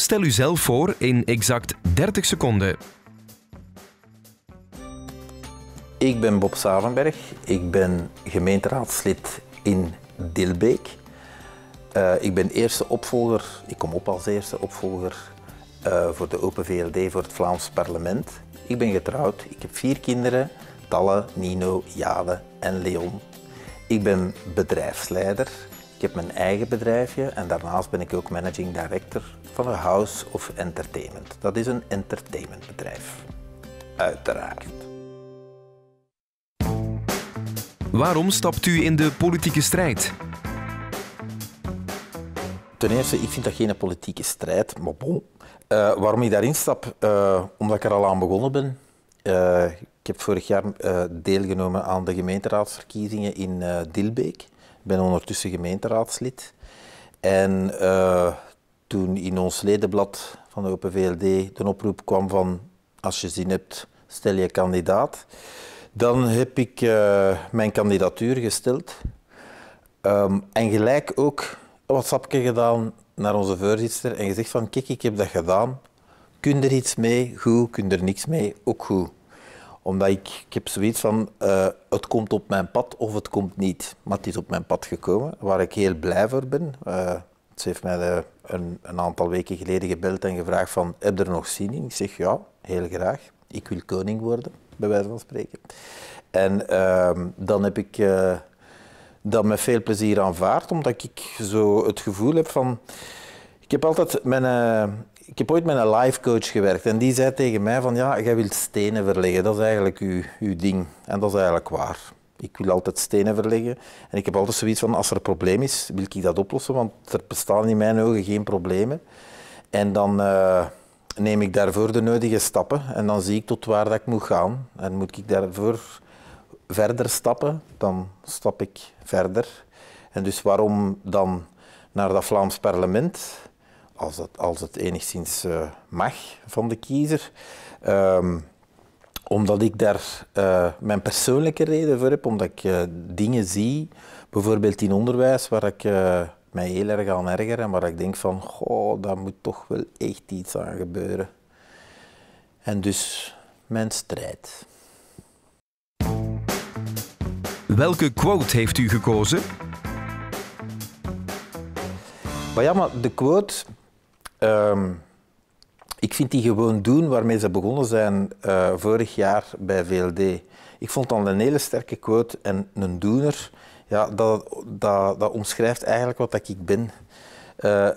Stel u zelf voor in exact 30 seconden. Ik ben Bob Savenberg. Ik ben gemeenteraadslid in Dilbeek. Eh, ik ben eerste opvolger, ik kom op als eerste opvolger eh, voor de Open VLD voor het Vlaams parlement. Ik ben getrouwd, ik heb vier kinderen, Talle, Nino, Jade en Leon. Ik ben bedrijfsleider ik heb mijn eigen bedrijfje en daarnaast ben ik ook managing director van een house of entertainment. Dat is een entertainmentbedrijf. Uiteraard. Waarom stapt u in de politieke strijd? Ten eerste, ik vind dat geen politieke strijd, maar bon. Eh, waarom ik daarin stap? Eh, omdat ik er al aan begonnen ben. Eh, ik heb vorig jaar deelgenomen aan de gemeenteraadsverkiezingen in Dilbeek ben ondertussen gemeenteraadslid. En eh, toen in ons ledenblad van de Open VLD de oproep kwam van als je zin hebt, stel je kandidaat. Dan heb ik eh, mijn kandidatuur gesteld ehm, en gelijk ook een WhatsAppje gedaan naar onze voorzitter en gezegd van kijk, ik heb dat gedaan. Kun er iets mee? Goed. Kun er niks mee? Ook goed omdat ik, ik heb zoiets van, eh, het komt op mijn pad of het komt niet. Maar het is op mijn pad gekomen, waar ik heel blij voor ben. Uh, ze heeft mij eh, een, een, aantal weken geleden gebeld en gevraagd van, heb je er nog zin in? Ik zeg, ja, heel graag. Ik wil koning worden, bij wijze van spreken. En ehm, dan heb ik dat met veel plezier aanvaard, omdat ik zo het gevoel heb van... Ik heb altijd mijn, ik heb ooit met een life coach gewerkt en die zei tegen mij van ja, jij wilt stenen verleggen, dat is eigenlijk uw, uw ding. En dat is eigenlijk waar. Ik wil altijd stenen verleggen en ik heb altijd zoiets van als er een probleem is, wil ik dat oplossen, want er bestaan in mijn ogen geen problemen. En dan eh, neem ik daarvoor de nodige stappen en dan zie ik tot waar dat ik moet gaan. En moet ik daarvoor verder stappen, dan stap ik verder. En dus waarom dan naar dat Vlaams parlement? als, dat, als het enigszins eh, mag van de kiezer. Ehm, omdat ik daar eh, mijn persoonlijke reden voor heb, omdat ik eh, dingen zie, bijvoorbeeld in onderwijs, waar ik mij heel erg aan erger en waar ik denk van, goh, daar moet toch wel echt iets aan gebeuren. En dus mijn strijd. Welke quote heeft u gekozen? Maar ja, maar de quote Ehm, ik vind die gewoon doen waarmee ze begonnen zijn eh, vorig jaar bij VLD. Ik vond dan een hele sterke quote en een doener. Ja, dat, dat, dat omschrijft eigenlijk wat ik ben. Uh,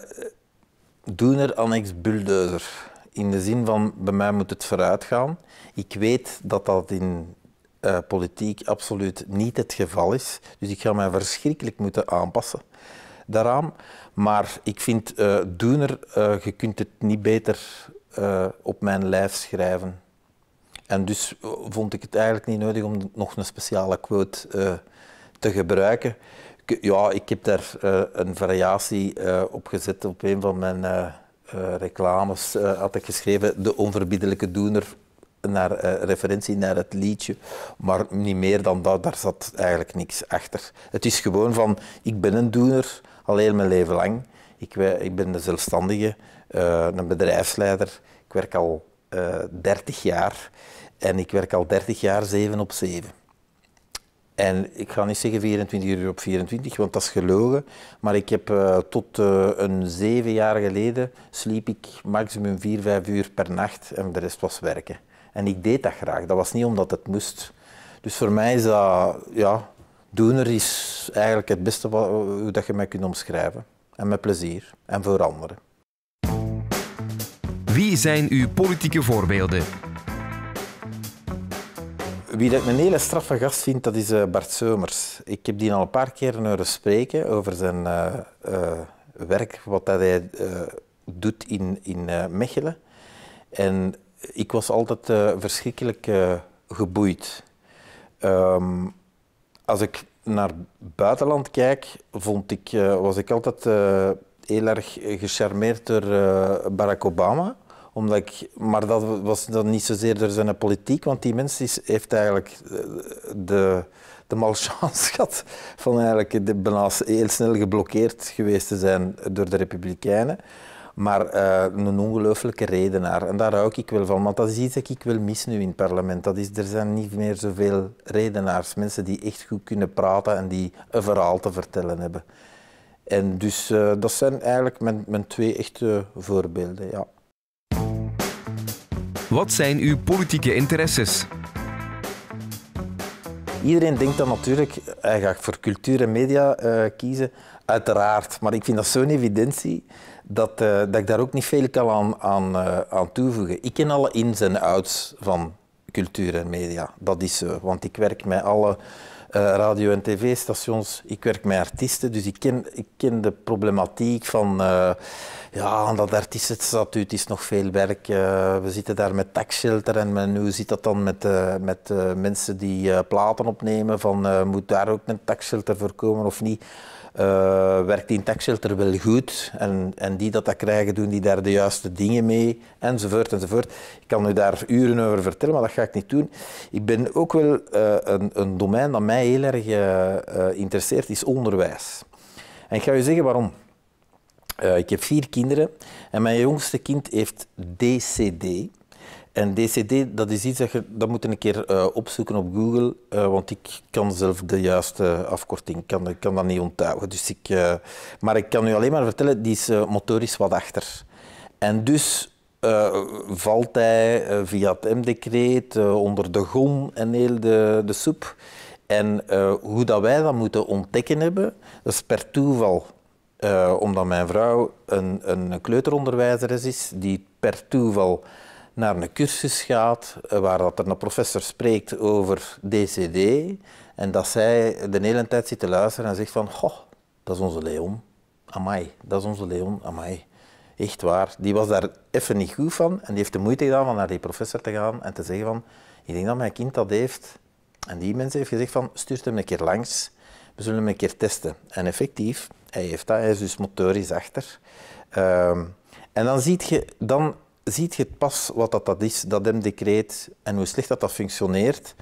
doener annex bulldozer. In de zin van, bij mij moet het vooruit gaan. Ik weet dat dat in eh, politiek absoluut niet het geval is. Dus ik ga mij verschrikkelijk moeten aanpassen daaraan. Maar ik vind, eh, doener, eh, je kunt het niet beter eh, op mijn lijf schrijven. En dus vond ik het eigenlijk niet nodig om nog een speciale quote te gebruiken. Ja, ik heb daar een variatie op gezet op een van mijn reclames. had ik geschreven, de onverbiddelijke doener, naar referentie naar het liedje, maar niet meer dan dat, daar zat eigenlijk niks achter. Het is gewoon van, ik ben een doener, al heel mijn leven lang. Ik, ik ben een zelfstandige, eh, een bedrijfsleider. Ik werk al 30 eh, jaar en ik werk al 30 jaar 7 op 7. En ik ga niet zeggen 24 uur op 24, want dat is gelogen. Maar ik heb eh, tot een zeven jaar geleden sliep ik maximum 4, 5 uur per nacht en de rest was werken. En ik deed dat graag. Dat was niet omdat het moest. Dus voor mij is dat, ja, Doener is eigenlijk het beste hoe dat je mij kunt omschrijven. En met plezier. En voor anderen. Wie zijn uw politieke voorbeelden? Wie dat een hele straffe gast vindt, dat is eh, Bart Somers. Ik heb die al een paar keer horen spreken over zijn eh, eh, werk, wat dat hij doet in, in Mechelen. En ik was altijd verschrikkelijk geboeid. Ehm, als ik naar buitenland kijk, vond ik, eh, was ik altijd eh, heel erg gecharmeerd door eh, Barack Obama. Omdat ik, maar dat was dan niet zozeer door zijn politiek, want die mens heeft eigenlijk de, de malchance gehad van eigenlijk de, heel snel geblokkeerd geweest te zijn door de Republikeinen maar eh, een ongelooflijke redenaar. En daar hou ik wel van, want dat is iets dat ik wil mis nu in het parlement. Dat is, er zijn niet meer zoveel redenaars, mensen die echt goed kunnen praten en die een verhaal te vertellen hebben. En dus eh, dat zijn eigenlijk mijn, mijn twee echte voorbeelden, ja. Wat zijn uw politieke interesses? Iedereen denkt dan natuurlijk, hij gaat voor cultuur en media eh, kiezen. Uiteraard, maar ik vind dat zo'n evidentie dat, eh, dat ik daar ook niet veel kan aan, aan, eh, aan toevoegen. Ik ken alle ins en outs van cultuur en media. Dat is zo, want ik werk met alle eh, radio- en tv-stations. Ik werk met artiesten, dus ik ken, ik ken de problematiek van uh, ja, dat artiestenstatuut is nog veel werk. we zitten daar met taxshelter en hoe zit dat dan met, met mensen die platen opnemen? Van, moet daar ook een taxshelter voor komen of niet? Eh, werkt in taxshelter wel goed? En, en die dat dat krijgen, doen die daar de juiste dingen mee? Enzovoort, enzovoort. Ik kan u daar uren over vertellen, maar dat ga ik niet doen. Ik ben ook wel eh, een, een, domein dat mij heel erg eh, interesseert, is onderwijs. En ik ga u zeggen waarom. ik heb vier kinderen en mijn jongste kind heeft DCD. En DCD, dat is iets dat je dat moet een keer eh, opzoeken op Google, eh, want ik kan zelf de juiste afkorting, kan, kan dat niet onthouden. Dus ik, eh, maar ik kan u alleen maar vertellen, die is motorisch wat achter. En dus valt hij via het M-decreet onder de gom en heel de, de soep. En hoe dat wij dat moeten ontdekken hebben, dat is per toeval. omdat mijn vrouw een, een kleuteronderwijzer is, die per toeval naar een cursus gaat eh, waar dat er een professor spreekt over DCD en dat zij de hele tijd zit te luisteren en zegt van, goh, dat is onze Leon, amai, dat is onze Leon, amai. Echt waar, die was daar even niet goed van en die heeft de moeite gedaan om naar die professor te gaan en te zeggen van, ik denk dat mijn kind dat heeft. En die mensen heeft gezegd van, stuur hem een keer langs, we zullen hem een keer testen. En effectief, hij heeft dat, hij is dus motorisch achter. Ehm, en dan zie je, dan ziet je pas wat dat, dat is, dat M-decreet, en hoe slecht dat, dat functioneert.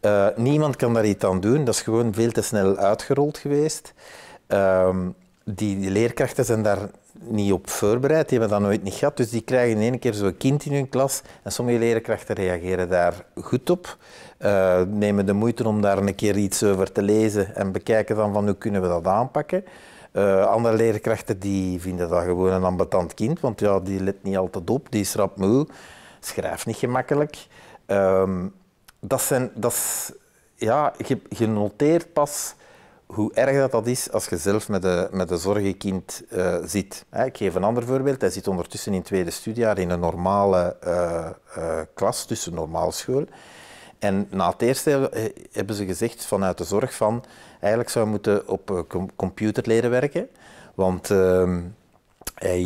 Eh, niemand kan daar iets aan doen. Dat is gewoon veel te snel uitgerold geweest. Ehm, die, leerkrachten zijn daar niet op voorbereid, die hebben dat nooit niet gehad. Dus die krijgen in één keer zo'n kind in hun klas. En sommige leerkrachten reageren daar goed op. Eh, nemen de moeite om daar een keer iets over te lezen en bekijken dan van hoe kunnen we dat aanpakken. Eh, andere leerkrachten die vinden dat gewoon een ambetant kind, want ja, die let niet altijd op, die schrapt moe, schrijft niet gemakkelijk. Um, dat zijn, dat ja, je, noteert pas hoe erg dat, dat is als je zelf met een met zorgenkind uh, zit. Hè, ik geef een ander voorbeeld. Hij zit ondertussen in het tweede studiejaar in een normale eh, klas, dus een normale school. En na het eerste eh, hebben ze gezegd vanuit de zorg van eigenlijk zou je moeten op eh, computer leren werken, want ehm, hij,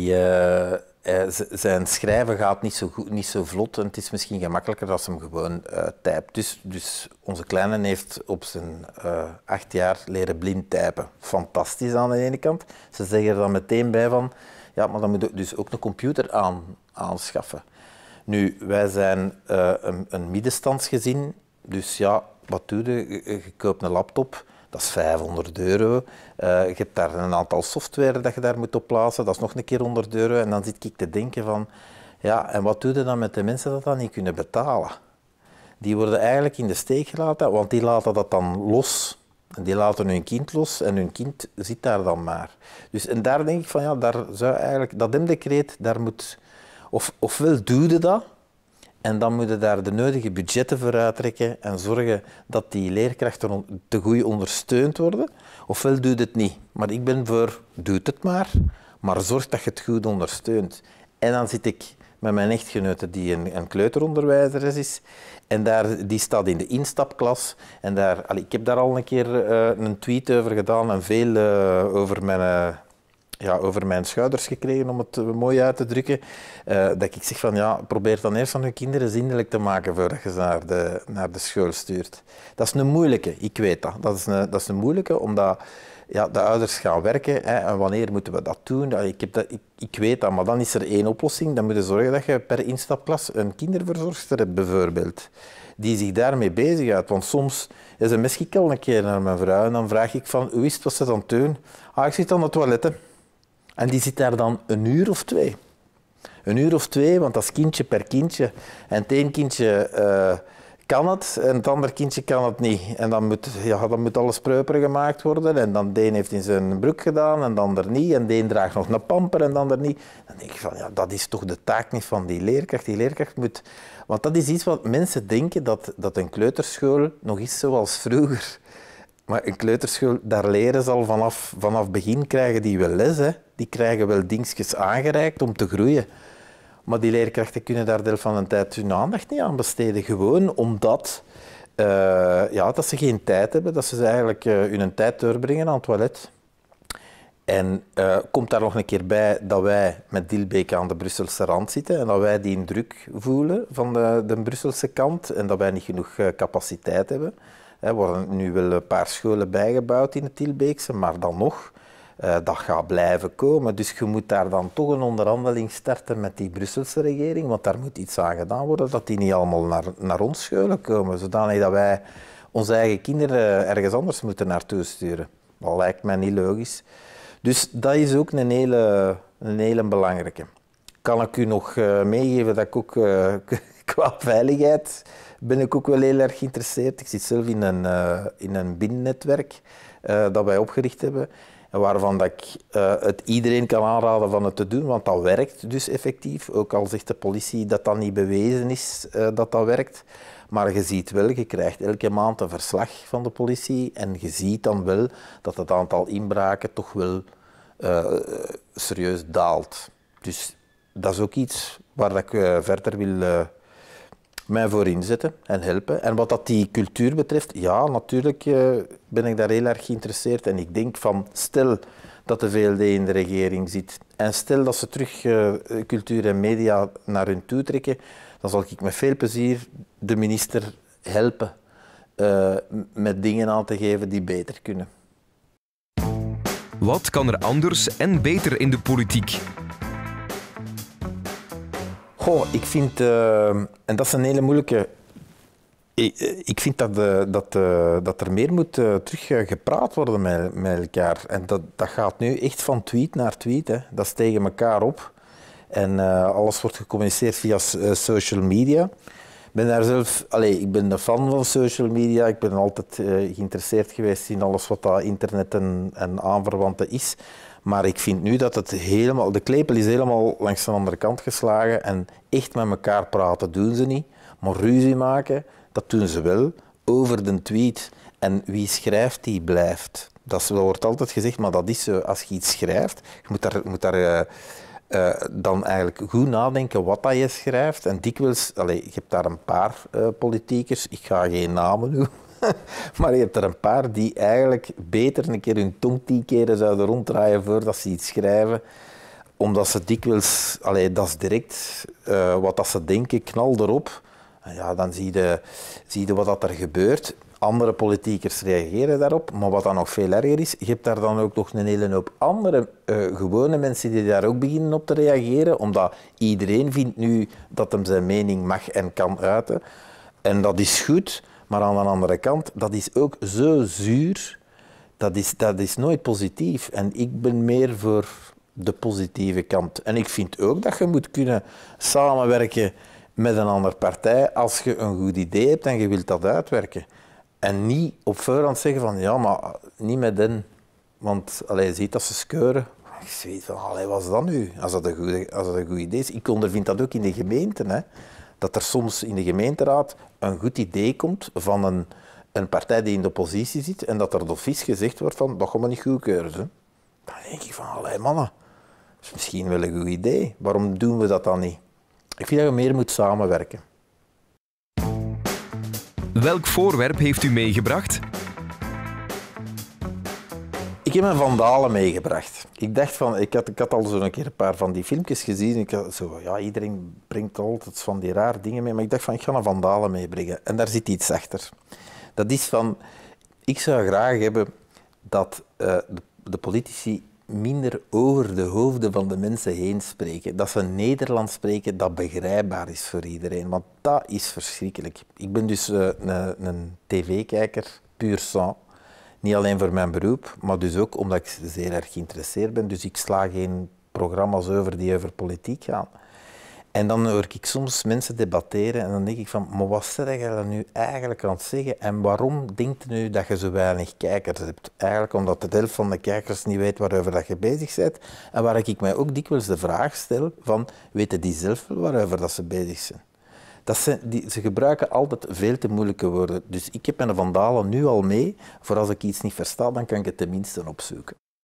eh, zijn schrijven gaat niet zo, goed, niet zo vlot en het is misschien gemakkelijker als hem gewoon uh, typt. Dus, dus onze kleine heeft op zijn acht jaar leren blind typen. Fantastisch aan de ene kant. Ze zeggen er dan meteen bij van, ja, maar dan moet je dus ook een computer aan, aanschaffen. Nu, wij zijn eh, een, een middenstandsgezin, dus ja, wat doe je? Je, koopt een laptop, dat is 500 euro. Eh, je hebt daar een aantal software dat je daar moet op plaatsen, dat is nog een keer 100 euro. En dan zit ik te denken van, ja, en wat doe je dan met de mensen dat dat niet kunnen betalen? Die worden eigenlijk in de steek gelaten, want die laten dat dan los. Die laten hun kind los en hun kind zit daar dan maar. Dus en daar denk ik van, ja, daar zou eigenlijk, dat decreet daar moet of, ofwel doe je dat en dan moeten daar de nodige budgetten voor uittrekken en zorgen dat die leerkrachten te goed ondersteund worden. Ofwel je het niet. Maar ik ben voor, doe het maar, maar zorg dat je het goed ondersteunt. En dan zit ik met mijn echtgenote die een, een is. En daar, die staat in de instapklas. En daar, ik heb daar al een keer eh, een tweet over gedaan en veel eh, over mijn, eh, ja, over mijn schouders gekregen, om het eh, mooi uit te drukken. Eh, dat ik zeg van ja, probeer dan eerst aan je kinderen zindelijk te maken voordat je ze naar de, naar de school stuurt. Dat is een moeilijke, ik weet dat. Dat is een, dat is een moeilijke, omdat ja, de ouders gaan werken. Hè, en wanneer moeten we dat doen? ik, heb dat, ik, ik, weet dat, maar dan is er één oplossing. Dan moet je zorgen dat je per instapklas een kinderverzorgster hebt, bijvoorbeeld. Die zich daarmee bezighoudt. Want soms is een misschien al een keer naar mijn vrouw en dan vraag ik van, hoe is het, wat ze dan doen? Ah, ik zit aan het toiletten. En die zit daar dan een uur of twee. Een uur of twee, want dat is kindje per kindje. En het een kindje eh, kan het en het ander kindje kan het niet. En dan moet, ja, dan moet alles preuper gemaakt worden. En dan de een heeft in zijn broek gedaan en de ander niet. En de een draagt nog een pamper en de ander niet. Dan denk ik van, ja, dat is toch de taak niet van die leerkracht. Die leerkracht moet... Want dat is iets wat mensen denken, dat, dat een kleuterschool nog is zoals vroeger. Maar een kleuterschool, daar leren ze al vanaf, vanaf begin krijgen die wel les. Hè. Die krijgen wel dingetjes aangereikt om te groeien. Maar die leerkrachten kunnen daar deel van de tijd hun aandacht niet aan besteden. Gewoon omdat eh, ja, dat ze geen tijd hebben, dat ze eigenlijk eh, hun tijd doorbrengen aan het toilet. En eh, komt daar nog een keer bij dat wij met Dilbeek aan de Brusselse rand zitten en dat wij die druk voelen van de, de Brusselse kant en dat wij niet genoeg capaciteit hebben. Er worden nu wel een paar scholen bijgebouwd in het Tilbeekse, maar dan nog, eh, dat gaat blijven komen. Dus je moet daar dan toch een onderhandeling starten met die Brusselse regering, want daar moet iets aan gedaan worden dat die niet allemaal naar, naar ons scholen komen, zodanig dat wij onze eigen kinderen eh, ergens anders moeten naartoe sturen. Dat lijkt mij niet logisch. Dus dat is ook een hele, een hele belangrijke. Kan ik u nog eh, meegeven dat ik ook qua veiligheid ben ik ook wel heel erg geïnteresseerd. Ik zit zelf in een, uh, in een binnennetwerk eh, dat wij opgericht hebben. waarvan dat ik eh, het iedereen kan aanraden van het te doen, want dat werkt dus effectief. Ook al zegt de politie dat dat niet bewezen is dat dat werkt. Maar je ziet wel, je krijgt elke maand een verslag van de politie. En je ziet dan wel dat het aantal inbraken toch wel serieus daalt. Dus dat is ook iets waar ik verder wil mij voor inzetten en helpen. En wat dat die cultuur betreft, ja, natuurlijk eh, ben ik daar heel erg geïnteresseerd. En ik denk van, stel dat de VLD in de regering zit en stel dat ze terug eh, cultuur en media naar hun toe trekken, dan zal ik met veel plezier de minister helpen eh, met dingen aan te geven die beter kunnen. Wat kan er anders en beter in de politiek? Goh, ik vind, eh, en dat is een hele moeilijke. Eh, eh, ik, vind dat, dat, dat er meer moet teruggepraat worden met, met elkaar. En dat, dat gaat nu echt van tweet naar tweet. Hè. Dat is tegen elkaar op. En alles wordt gecommuniceerd via social media. Ik ben daar zelf, allez, ik ben een fan van social media. Ik ben altijd geïnteresseerd geweest in alles wat dat internet en, en aanverwanten is. Maar ik vind nu dat het helemaal, de klepel is helemaal langs de andere kant geslagen en echt met elkaar praten doen ze niet. Maar ruzie maken, dat doen ze wel, over de tweet. En wie schrijft, die blijft. Dat, wordt altijd gezegd, maar dat is zo. Als je iets schrijft, je moet daar, moet daar eh, eh, dan eigenlijk goed nadenken wat dat je schrijft. En dikwijls, allez, je hebt daar een paar uh, politiekers, ik ga geen namen noemen, maar je hebt er een paar die eigenlijk beter een keer hun tong tien keren zouden ronddraaien voordat ze iets schrijven omdat ze dikwijls, allee, dat is direct eh, wat dat ze denken, knal erop. En ja, dan zie je, zie wat dat er gebeurt. Andere politiekers reageren daarop. Maar wat dan nog veel erger is, je hebt daar dan ook nog een hele hoop andere eh, gewone mensen die daar ook beginnen op te reageren. Omdat iedereen vindt nu dat hem zijn mening mag en kan uiten. En dat is goed. Maar aan de andere kant, dat is ook zo zuur, dat is, dat is nooit positief. En ik ben meer voor de positieve kant. En ik vind ook dat je moet kunnen samenwerken met een andere partij als je een goed idee hebt en je wilt dat uitwerken. En niet op voorhand zeggen van ja, maar niet met hen. Want alleen je ziet dat ze skeuren. Ik zoiets van, allee, wat is dat nu? Als dat, een goed, als dat een goed idee is. Ik ondervind dat ook in de gemeente. Hè dat er soms in de gemeenteraad een goed idee komt van een, een partij die in de oppositie zit en dat er vies gezegd wordt van dat gaan we niet goedkeuren. Dan denk ik van, allerlei mannen, dat is misschien wel een goed idee. Waarom doen we dat dan niet? Ik vind dat we meer moeten samenwerken. Welk voorwerp heeft u meegebracht? heb me Vandalen meegebracht. Ik dacht van, ik had, ik had al zo een keer een paar van die filmpjes gezien. Ik zo, ja, iedereen brengt altijd van die rare dingen mee. Maar ik dacht van, ik ga een Vandalen meebrengen. En daar zit iets achter. Dat is van, ik zou graag hebben dat eh, de, de politici minder over de hoofden van de mensen heen spreken. Dat ze Nederlands spreken dat begrijpbaar is voor iedereen. Want dat is verschrikkelijk. Ik ben dus eh, een, een tv-kijker, puur sang. Niet alleen voor mijn beroep, maar dus ook omdat ik zeer erg geïnteresseerd ben. Dus ik sla geen programma's over die over politiek gaan. En dan hoor ik soms mensen debatteren en dan denk ik van, maar wat zeg je dan nu eigenlijk aan het zeggen? En waarom denkt je nu dat je zo weinig kijkers hebt? Eigenlijk omdat de helft van de kijkers niet weet waarover dat je bezig bent. En waar ik mij ook dikwijls de vraag stel van, weten die zelf wel waarover dat ze bezig zijn? Dat die, ze gebruiken altijd veel te moeilijke woorden. Dus ik heb mijn vandalen nu al mee, voor als ik iets niet versta, dan kan ik het tenminste opzoeken.